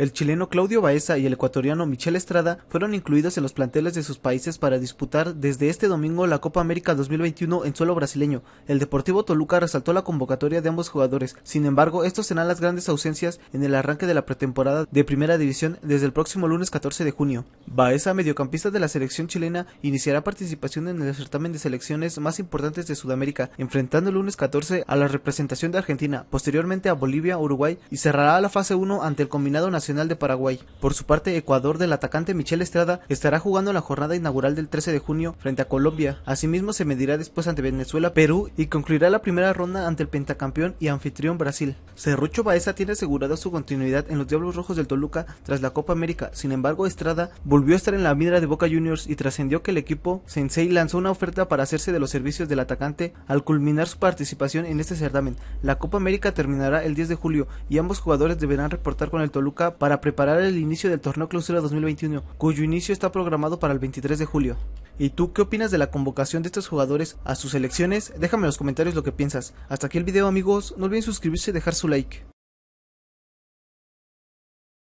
El chileno Claudio Baeza y el ecuatoriano Michel Estrada fueron incluidos en los planteles de sus países para disputar desde este domingo la Copa América 2021 en suelo brasileño. El Deportivo Toluca resaltó la convocatoria de ambos jugadores, sin embargo, estos serán las grandes ausencias en el arranque de la pretemporada de Primera División desde el próximo lunes 14 de junio. Baeza, mediocampista de la selección chilena, iniciará participación en el certamen de selecciones más importantes de Sudamérica, enfrentando el lunes 14 a la representación de Argentina, posteriormente a Bolivia, Uruguay y cerrará la fase 1 ante el combinado nacional de Paraguay. Por su parte, Ecuador del atacante Michel Estrada estará jugando la jornada inaugural del 13 de junio frente a Colombia. Asimismo, se medirá después ante Venezuela, Perú y concluirá la primera ronda ante el pentacampeón y anfitrión Brasil. Cerrucho Baeza tiene asegurada su continuidad en los Diablos Rojos del Toluca tras la Copa América. Sin embargo, Estrada volvió a estar en la mira de Boca Juniors y trascendió que el equipo Sensei lanzó una oferta para hacerse de los servicios del atacante al culminar su participación en este certamen. La Copa América terminará el 10 de julio y ambos jugadores deberán reportar con el Toluca para preparar el inicio del torneo Clausura 2021, cuyo inicio está programado para el 23 de julio. ¿Y tú qué opinas de la convocación de estos jugadores a sus selecciones? Déjame en los comentarios lo que piensas. Hasta aquí el video amigos, no olviden suscribirse y dejar su like.